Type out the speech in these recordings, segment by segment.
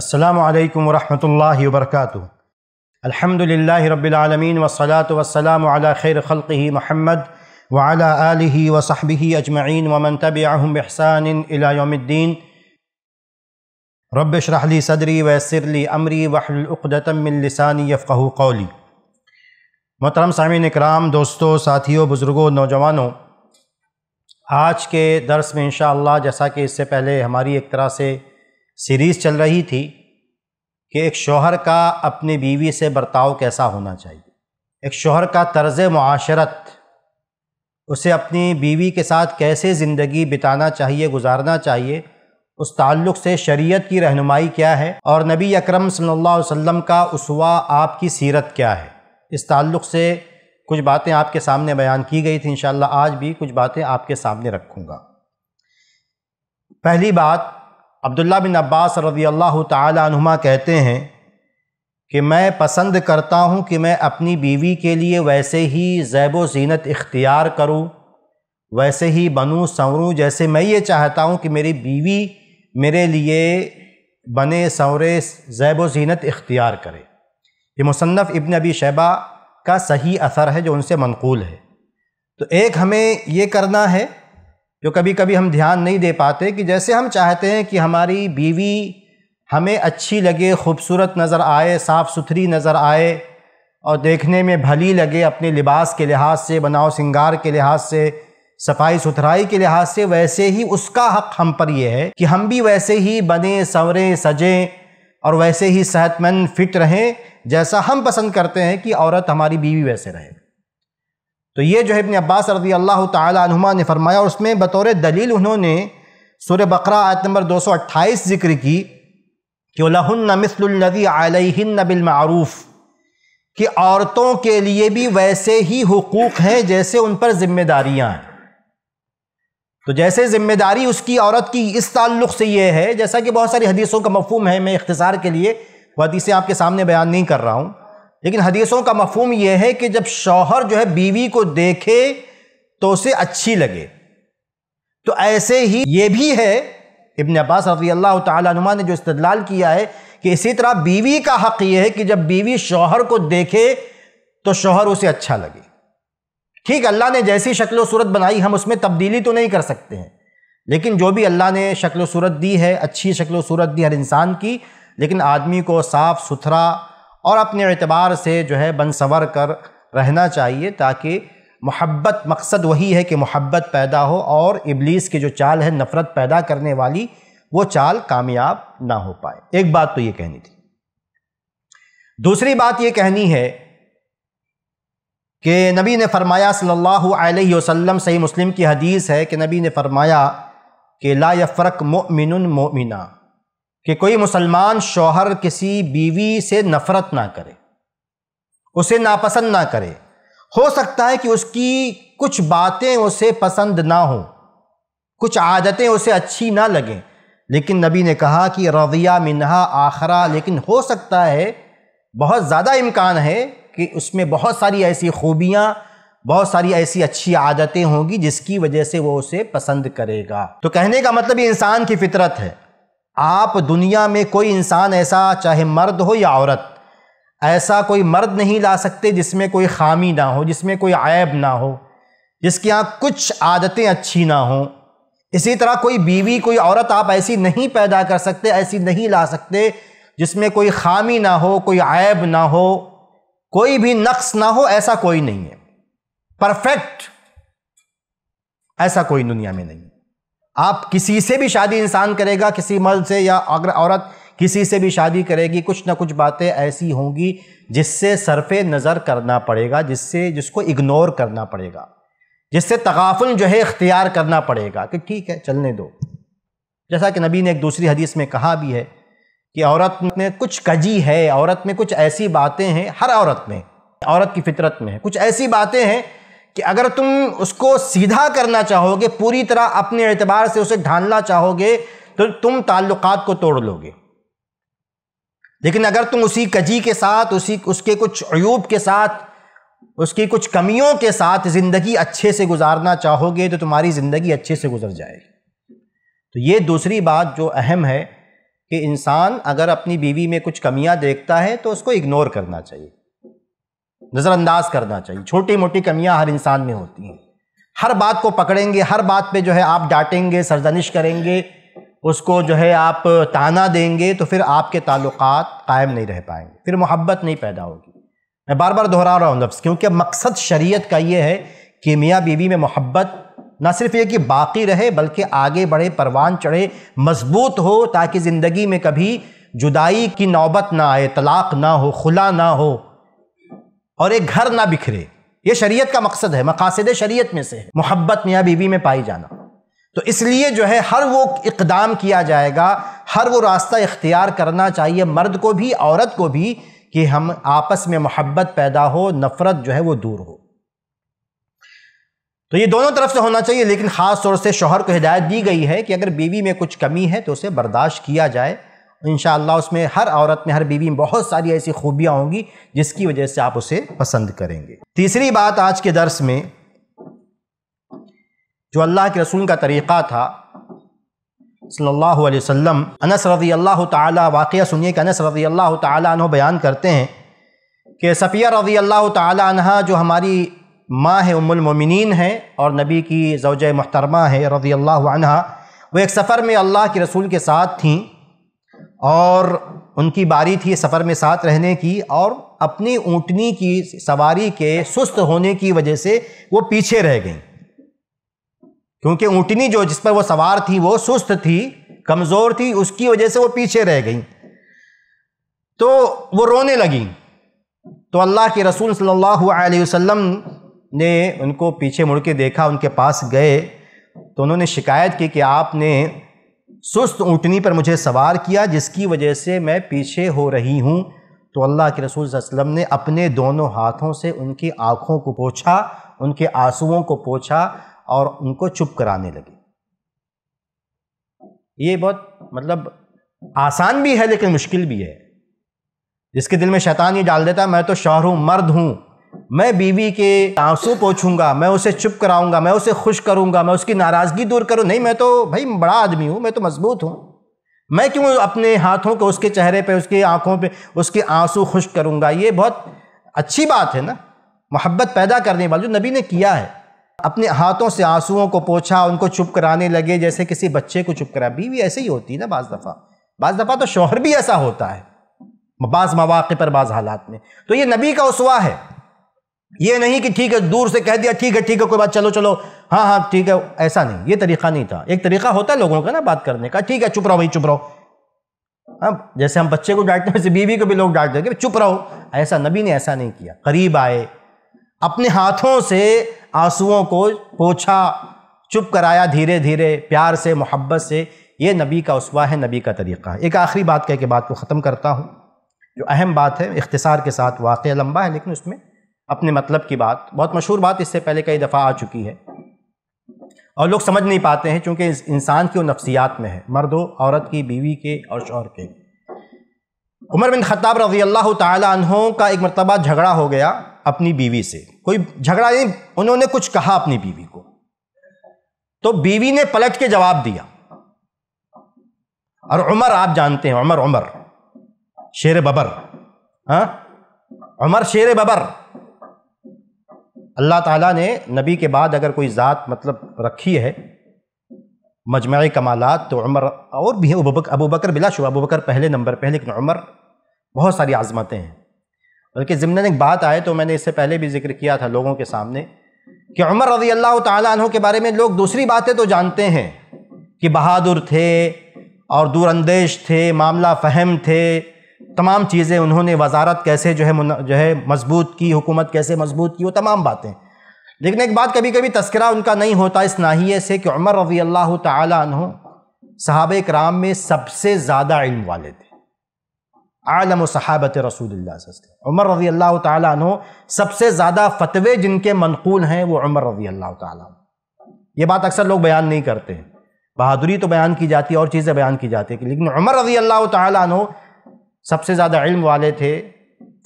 असलकम वरहि वरक अलहमदिल्ला रबालमीन वसलात वसलाम खैर खल महमद वाल आलि वसहबी अजमैन वमन तब अहसान इलायोमद्दीन रबशरहली सदरी वसरली अमरी वहलतमिलसानी यफ़ू कौली मोहतरम सामिन इकराम दोस्तों साथियों बुज़ुर्गों नौजवानों आज के दर्स में इन जैसा कि इससे पहले हमारी एक तरह से सीरीज़ चल रही थी कि एक शोहर का अपनी बीवी से बर्ताव कैसा होना चाहिए एक शोहर का तर्ज माशरत उसे अपनी बीवी के साथ कैसे ज़िंदगी बिताना चाहिए गुजारना चाहिए उस ताल्लुक़ से शरीयत की रहनुमाई क्या है और नबी अकरम सल्लल्लाहु अलैहि वसल्लम का उसवा आपकी सीरत क्या है इस ताल्लुक़ से कुछ बातें आपके सामने बयान की गई थी इन आज भी कुछ बातें आपके सामने रखूँगा पहली बात अब्दुल्ला बिन अब्बास रजी अल्लाह तुमा कहते हैं कि मैं पसंद करता हूँ कि मैं अपनी बीवी के लिए वैसे ही जैब जीनत इख्तियार करूँ वैसे ही बनूँ संवरूँ जैसे मैं ये चाहता हूँ कि मेरी बीवी मेरे लिए बने संवरे जैब जीनत इख्तियार करे ये मुसन्फ़ इबन अबी शैबा का सही असर है जो उनसे मनकूल है तो एक हमें ये करना है जो कभी कभी हम ध्यान नहीं दे पाते कि जैसे हम चाहते हैं कि हमारी बीवी हमें अच्छी लगे खूबसूरत नज़र आए साफ़ सुथरी नज़र आए और देखने में भली लगे अपने लिबास के लिहाज से बनाव सिंगार के लिहाज से सफाई सुथराई के लिहाज से वैसे ही उसका हक हम पर यह है कि हम भी वैसे ही बने संवरें सजें और वैसे ही सेहतमंद फिट रहें जैसा हम पसंद करते हैं कि औरत हमारी बीवी वैसे रहे तो ये जो है इबन अब्बास रजी अल्लाह तुमा ने फरमाया और उसमें बतौर दलील उन्होंने सुर बकरा आयत नंबर 228 जिक्र की कि लहन मिसलदी आलिन कि औरतों के लिए भी वैसे ही हकूक़ हैं जैसे उन पर ज़िम्मेदारियाँ हैं तो जैसे ज़िम्मेदारी उसकी औरत की इस ताल्लुक़ से ये है जैसा कि बहुत सारी हदीसों का मफहम है मैं इख्तसार के लिए वो हदीसें आपके सामने बयान नहीं कर रहा हूँ लेकिन हदीसों का मफहम यह है कि जब शौहर जो है बीवी को देखे तो उसे अच्छी लगे तो ऐसे ही ये भी है इबन अब्बास रजी अल्लाह तुमा ने जो इस्तलाल किया है कि इसी तरह बीवी का हक़ यह है कि जब बीवी शौहर को देखे तो शौहर उसे अच्छा लगे ठीक अल्लाह ने जैसी शक्ल सूरत बनाई हम उसमें तब्दीली तो नहीं कर सकते हैं लेकिन जो भी अल्लाह ने शक्ल सूरत दी है अच्छी शक्ल सूरत दी हर इंसान की लेकिन आदमी को साफ़ सुथरा और अपने अतबार से जो है बन संवर कर रहना चाहिए ताकि मोहब्बत मकसद वही है कि मोहब्बत पैदा हो और इबलीस की जो चाल है नफ़रत पैदा करने वाली वो चाल कामयाब ना हो पाए एक बात तो ये कहनी थी दूसरी बात ये कहनी है कि नबी ने फरमाया सल्लल्लाहु अलैहि वसल्लम सही मुस्लिम की हदीस है कि नबी ने फरमाया कि ला यफ़रक मोमिन मोमिना कि कोई मुसलमान शौहर किसी बीवी से नफरत ना करे उसे नापसंद ना करे हो सकता है कि उसकी कुछ बातें उसे पसंद ना हो कुछ आदतें उसे अच्छी ना लगें लेकिन नबी ने कहा कि रविया मिनहा आखरा लेकिन हो सकता है बहुत ज़्यादा इम्कान है कि उसमें बहुत सारी ऐसी खूबियाँ बहुत सारी ऐसी अच्छी आदतें होंगी जिसकी वजह से वो उसे पसंद करेगा तो कहने का मतलब ये इंसान की फितरत है आप दुनिया में कोई इंसान ऐसा चाहे मर्द हो या औरत ऐसा कोई मर्द नहीं ला सकते जिसमें कोई खामी ना हो जिसमें कोई ऐब ना हो जिसके यहाँ कुछ आदतें अच्छी ना हों इसी तरह कोई बीवी कोई औरत आप ऐसी नहीं पैदा कर सकते ऐसी नहीं ला सकते जिसमें कोई खामी ना हो कोई ऐब ना हो कोई भी नक्स ना हो ऐसा कोई नहीं है परफेक्ट ऐसा कोई दुनिया में नहीं है आप किसी से भी शादी इंसान करेगा किसी मर्द से या अगर औरत किसी से भी शादी करेगी कुछ ना कुछ बातें ऐसी होंगी जिससे सरफ नज़र करना पड़ेगा जिससे जिसको इग्नोर करना पड़ेगा जिससे तगाफुल जो है इख्तियार करना पड़ेगा कि ठीक है चलने दो जैसा कि नबी ने एक दूसरी हदीस में कहा भी है कि औरत में कुछ कजी है औरत में कुछ ऐसी बातें हैं हर औरत में औरत की फितरत में है कुछ ऐसी बातें हैं कि अगर तुम उसको सीधा करना चाहोगे पूरी तरह अपने एतबार से उसे ढालना चाहोगे तो तुम ताल्लुकात को तोड़ लोगे लेकिन अगर तुम उसी कजी के साथ उसी उसके कुछ अयूब के साथ उसकी कुछ कमियों के साथ ज़िंदगी अच्छे से गुजारना चाहोगे तो तुम्हारी ज़िंदगी अच्छे से गुजर जाएगी तो ये दूसरी बात जो अहम है कि इंसान अगर अपनी बीवी में कुछ कमियां देखता है तो उसको इग्नोर करना चाहिए नज़रअंदाज करना चाहिए छोटी मोटी कमियां हर इंसान में होती हैं हर बात को पकड़ेंगे हर बात पे जो है आप डांटेंगे सरजनिश करेंगे उसको जो है आप ताना देंगे तो फिर आपके ताल्लुकात कायम नहीं रह पाएंगे फिर मोहब्बत नहीं पैदा होगी मैं बार बार दोहरा रहा हूँ लफ्ज़ क्योंकि मकसद शरीयत का ये है कि मियाँ बीवी में मोहब्बत ना सिर्फ ये कि बाकी रहे बल्कि आगे बढ़े परवान चढ़े मजबूत हो ताकि ज़िंदगी में कभी जुदाई की नौबत ना आए तलाक ना हो खुला ना हो और एक घर ना बिखरे ये शरीयत का मकसद है मकासद शरीयत में से है मोहब्बत मियाँ बीवी में पाई जाना तो इसलिए जो है हर वो इकदाम किया जाएगा हर वो रास्ता इख्तियार करना चाहिए मर्द को भी औरत को भी कि हम आपस में मोहब्बत पैदा हो नफ़रत जो है वो दूर हो तो ये दोनों तरफ से होना चाहिए लेकिन ख़ास तौर से शोहर को हिदायत दी गई है कि अगर बीवी में कुछ कमी है तो उसे बर्दाश्त किया जाए इन उसमें हर औरत में हर बीवी में बहुत सारी ऐसी खूबियाँ होंगी जिसकी वजह से आप उसे पसंद करेंगे तीसरी बात आज के दर्स में जो अल्लाह के रसूल का तरीक़ा था सल्लल्लाहु अलैहि वसल्लम अनस रज़ी अल्लाह ताक़ सुनिए कि अनस रज़ी अल्लाह तु बयान करते हैं कि सफ़िया रज़ी अल्लाह ताला जो हमारी माँ है उमुलमिन है और नबी की जवज महतरमा है रज़ी अल्लाह वो एक सफ़र में अल्लाह के रसूल के साथ थी और उनकी बारी थी सफ़र में साथ रहने की और अपनी ऊँटनी की सवारी के सुस्त होने की वजह से वो पीछे रह गई क्योंकि ऊँटनी जो जिस पर वो सवार थी वो सुस्त थी कमज़ोर थी उसकी वजह से वो पीछे रह गई तो वो रोने लगी तो अल्लाह के रसूल सल्लल्लाहु अलैहि वसल्लम ने उनको पीछे मुड़ के देखा उनके पास गए तो उन्होंने शिकायत की कि आपने सुस्त ऊँटनी पर मुझे सवार किया जिसकी वजह से मैं पीछे हो रही हूँ तो अल्लाह के रसूल वसलम ने अपने दोनों हाथों से उनकी आँखों को पोछा उनके आंसुओं को पोछा और उनको चुप कराने लगे ये बहुत मतलब आसान भी है लेकिन मुश्किल भी है जिसके दिल में शैतान ये डाल देता मैं तो शौहर हूँ मर्द हूँ मैं बीवी के आंसू पहुँचूंगा मैं उसे चुप कराऊंगा मैं उसे खुश करूंगा मैं उसकी नाराज़गी दूर करूँ नहीं मैं तो भाई बड़ा आदमी हूं मैं तो मजबूत हूँ मैं क्यों अपने हाथों को उसके चेहरे पे उसकी आंखों पे उसके आंसू खुश करूंगा ये बहुत अच्छी बात है ना मोहब्बत पैदा करने वाली जो नबी ने किया है अपने हाथों से आंसुओं को पोछा उनको चुप कराने लगे जैसे किसी बच्चे को चुप करा बीवी ऐसे ही होती है ना बाज़ दफ़ा बाज़ दफ़ा तो शोहर भी ऐसा होता है बाज़ मौाक़े पर बाज़ हालात में तो ये नबी का उसवा है ये नहीं कि ठीक है दूर से कह दिया ठीक है ठीक है कोई बात चलो चलो हाँ हाँ ठीक है ऐसा नहीं ये तरीका नहीं था एक तरीका होता है लोगों का ना बात करने का ठीक है चुप रहो भाई चुप रहो हाँ जैसे हम बच्चे को डांटते वैसे बीवी को भी लोग डांट देंगे चुप रहो ऐसा नबी ने ऐसा नहीं किया करीब आए अपने हाथों से आंसुओं को पोछा चुप कराया धीरे धीरे प्यार से मोहब्बत से ये नबी का उसवा है नबी का तरीका है एक आखिरी बात कह के बात को ख़त्म करता हूँ जो अहम बात है इख्तिसार के साथ वाक़ लंबा है लेकिन उसमें अपने मतलब की बात बहुत मशहूर बात इससे पहले कई दफ़ा आ चुकी है और लोग समझ नहीं पाते हैं क्योंकि इंसान की वो नफसियात में है मर्दों औरत की बीवी के और शौहर के उमर बिन खत्ताब रजी अल्लाह तहों का एक मरतबा झगड़ा हो गया अपनी बीवी से कोई झगड़ा नहीं उन्होंने कुछ कहा अपनी बीवी को तो बीवी ने पलट के जवाब दिया और उमर आप जानते हैं उमर उमर शेर बबर हमर हाँ? शेर बबर अल्लाह ताला ने नबी के बाद अगर कोई ज़ात मतलब रखी है मजमع कमालत तो उमर और भी अबू बकर अबू बकर बिलाशु अबू बकर पहले नंबर पहले लेकिन उमर बहुत सारी आज़मतें हैं बल्कि ज़मन एक बात आए तो मैंने इससे पहले भी जिक्र किया था लोगों के सामने कि उमर रजी अल्लाह तहों के बारे में लोग दूसरी बातें तो जानते हैं कि बहादुर थे और दूरंदेश थे मामला फहम थे तमाम चीज़ें उन्होंने वजारत कैसे जो है जो है मजबूत की हुकूमत कैसे मजबूत की वो तमाम बातें लेकिन एक बात कभी कभी तस्करा उनका नहीं होता इस नाहिए से कि उमर रवी अल्लाह तहों साहब कराम में सबसे ज़्यादा इल्म वाले थे आलम सहाबत रसूल उमर रवी अल्लाह तहों सबसे ज़्यादा फतवे जिनके मनकूल हैं वो उमर रवी अल्लाह तहों ये बात अक्सर लोग बयान नहीं करते बहादुरी तो बयान की जाती है और चीज़ें बयान की जाती है लेकिन उमर रजी अल्लाह तहों सबसे ज़्यादा इल्म वाले थे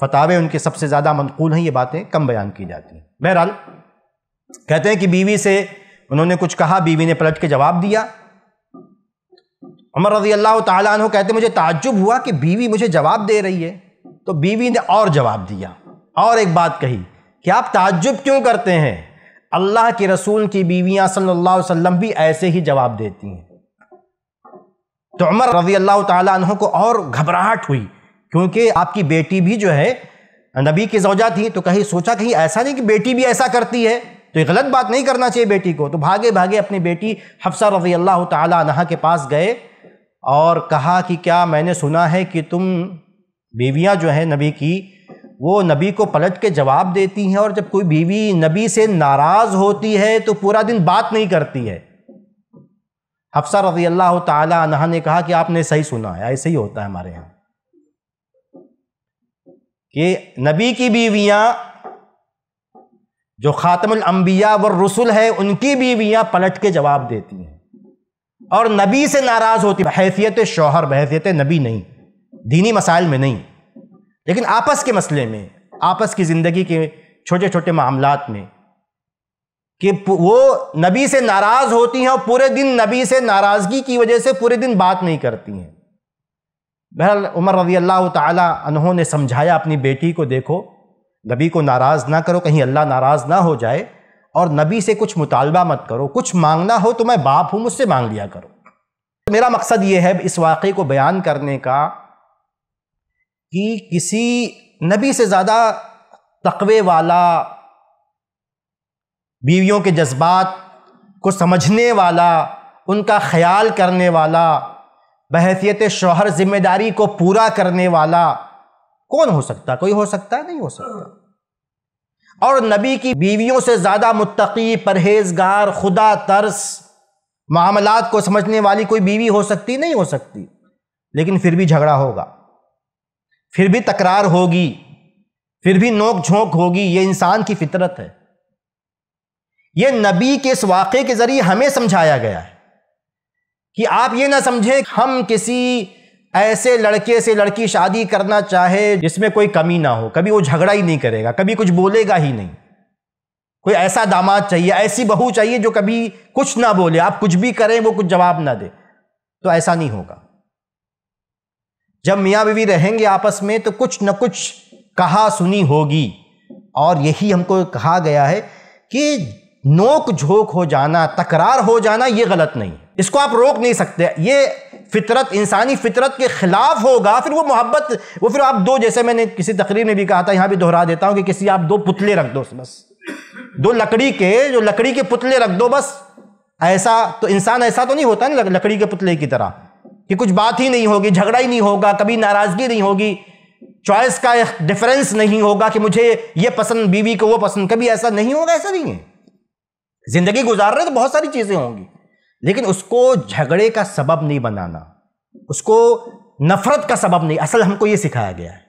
फतावे उनके सबसे ज़्यादा मनकूल हैं ये बातें कम बयान की जाती हैं बहरहाल कहते हैं कि बीवी से उन्होंने कुछ कहा बीवी ने पलट के जवाब दिया उमर रजी अल्लाह तहते कहते मुझे ताज्जुब हुआ कि बीवी मुझे जवाब दे रही है तो बीवी ने और जवाब दिया और एक बात कही कि आप ताज्जुब क्यों करते हैं अल्लाह के रसूल की बीवियाँ सल्लल्लाहु अलैहि वसल्लम भी ऐसे ही जवाब देती हैं तो उमर रजी अल्लाह तह को और घबराहट हुई क्योंकि आपकी बेटी भी जो है नबी की जौजा थी तो कहीं सोचा कहीं ऐसा नहीं कि बेटी भी ऐसा करती है तो ये गलत बात नहीं करना चाहिए बेटी को तो भागे भागे अपनी बेटी हफ्सा रजी अल्लाह तह के पास गए और कहा कि क्या मैंने सुना है कि तुम बीवियाँ जो हैं नबी की वो नबी को पलट के जवाब देती हैं और जब कोई बीवी नबी से नाराज़ होती है तो पूरा दिन बात नहीं करती है हफ्सा रजी अल्लाह तहा ने कहा कि आपने सही सुना है ऐसे ही होता है हमारे यहाँ कि नबी की बीवियां जो खातमुल अंबिया व रसुल है उनकी बीवियां पलट के जवाब देती हैं और नबी से नाराज होती हैसियत शौहर बहसीत नबी नहीं दीनी मसाइल में नहीं लेकिन आपस के मसले में आपस की ज़िंदगी के छोटे छोटे मामलात में कि वो नबी से नाराज होती हैं और पूरे दिन नबी से नाराज़गी की वजह से पूरे दिन बात नहीं करती हैं बहरहाल उमर रजी अल्लाह तहों ने समझाया अपनी बेटी को देखो नबी को नाराज़ ना करो कहीं अल्लाह नाराज़ ना हो जाए और नबी से कुछ मुतालबा मत करो कुछ मांगना हो तो मैं बाप हूँ मुझसे मांग लिया करो मेरा मकसद ये है इस वाक़े को बयान करने का कि किसी नबी से ज़्यादा तकवे वाला बीवियों के जज्बात को समझने वाला उनका ख्याल करने वाला बहसीत शोहर जिम्मेदारी को पूरा करने वाला कौन हो सकता कोई हो सकता नहीं हो सकता और नबी की बीवियों से ज़्यादा मुतकी परहेजगार खुदा तर्स मामलात को समझने वाली कोई बीवी हो सकती नहीं हो सकती लेकिन फिर भी झगड़ा होगा फिर भी तकरार होगी फिर भी नोक झोंक होगी ये इंसान की फितरत है ये नबी के इस वाक़े के ज़रिए हमें समझाया गया है कि आप ये ना समझें हम किसी ऐसे लड़के से लड़की शादी करना चाहे जिसमें कोई कमी ना हो कभी वो झगड़ा ही नहीं करेगा कभी कुछ बोलेगा ही नहीं कोई ऐसा दामाद चाहिए ऐसी बहू चाहिए जो कभी कुछ ना बोले आप कुछ भी करें वो कुछ जवाब ना दे तो ऐसा नहीं होगा जब मियाँ बीवी रहेंगे आपस में तो कुछ ना कुछ कहा सुनी होगी और यही हमको कहा गया है कि नोक झोंक हो जाना तकरार हो जाना ये गलत नहीं इसको आप रोक नहीं सकते ये फितरत इंसानी फितरत के ख़िलाफ़ होगा फिर वो मोहब्बत वो फिर आप दो जैसे मैंने किसी तकरीर में भी कहा था यहाँ भी दोहरा देता हूँ कि किसी आप दो पुतले रख दो बस दो लकड़ी के जो लकड़ी के पुतले रख दो बस ऐसा तो इंसान ऐसा तो नहीं होता ना लकड़ी के पुतले की तरह कि कुछ बात ही नहीं होगी झगड़ा ही नहीं होगा कभी नाराज़गी नहीं होगी चॉइस का डिफरेंस नहीं होगा कि मुझे ये पसंद बीवी को वो पसंद कभी ऐसा नहीं होगा ऐसा नहीं है जिंदगी गुजार रहे तो बहुत सारी चीजें होंगी लेकिन उसको झगड़े का सबब नहीं बनाना उसको नफरत का सबब नहीं असल हमको ये सिखाया गया है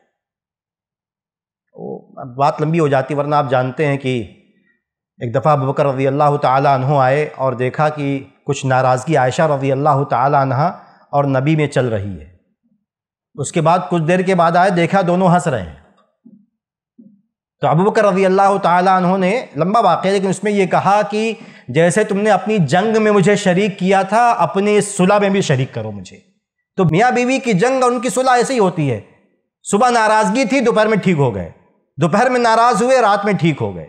वो बात लंबी हो जाती वरना आप जानते हैं कि एक दफ़ा बकर रजी अल्लाह तहों आए और देखा कि कुछ नाराज़गी आयशा रजी अल्लाह तहा और नबी में चल रही है उसके बाद कुछ देर के बाद आए देखा दोनों हंस रहे हैं तो अबू बकर रजी अल्लाह तहों ने लंबा वाक़ लेकिन उसमें यह कहा कि जैसे तुमने अपनी जंग में मुझे शरीक किया था अपने सुलह में भी शरीक करो मुझे तो मियाँ बीवी की जंग और उनकी सुलह ऐसे ही होती है सुबह नाराज़गी थी दोपहर में ठीक हो गए दोपहर में नाराज़ हुए रात में ठीक हो गए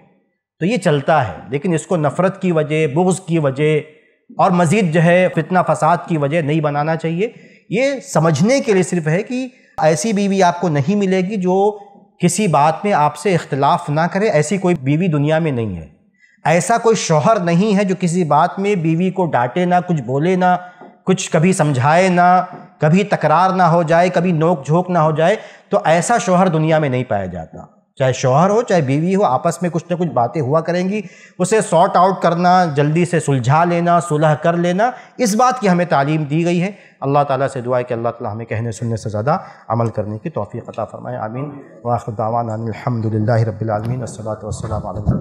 तो ये चलता है लेकिन इसको नफ़रत की वजह बुग्ज़ की वजह और मज़ीद जो है फितना फसाद की वजह नहीं बनाना चाहिए ये समझने के लिए सिर्फ है कि ऐसी बीवी आपको नहीं मिलेगी जो किसी बात में आपसे इख्तलाफ ना करे ऐसी कोई बीवी दुनिया में नहीं है ऐसा कोई शोहर नहीं है जो किसी बात में बीवी को डांटे ना कुछ बोले ना कुछ कभी समझाए ना कभी तकरार ना हो जाए कभी नोक झोंक ना हो जाए तो ऐसा शोहर दुनिया में नहीं पाया जाता चाहे शोहर हो चाहे बीवी हो आपस में कुछ ना कुछ बातें हुआ करेंगी उसे सॉर्ट आउट करना जल्दी से सुलझा लेना सुलह कर लेना इस बात की हमें तालीम दी गई है अल्लाह ताला से दुआ है कि अल्लाह ताला हमें कहने सुनने से ज़्यादा अमल करने की तोफ़ी अता फ़रमाए आमीन वाखुदावान अलहमदिल्ला रबीआलमीन वसलम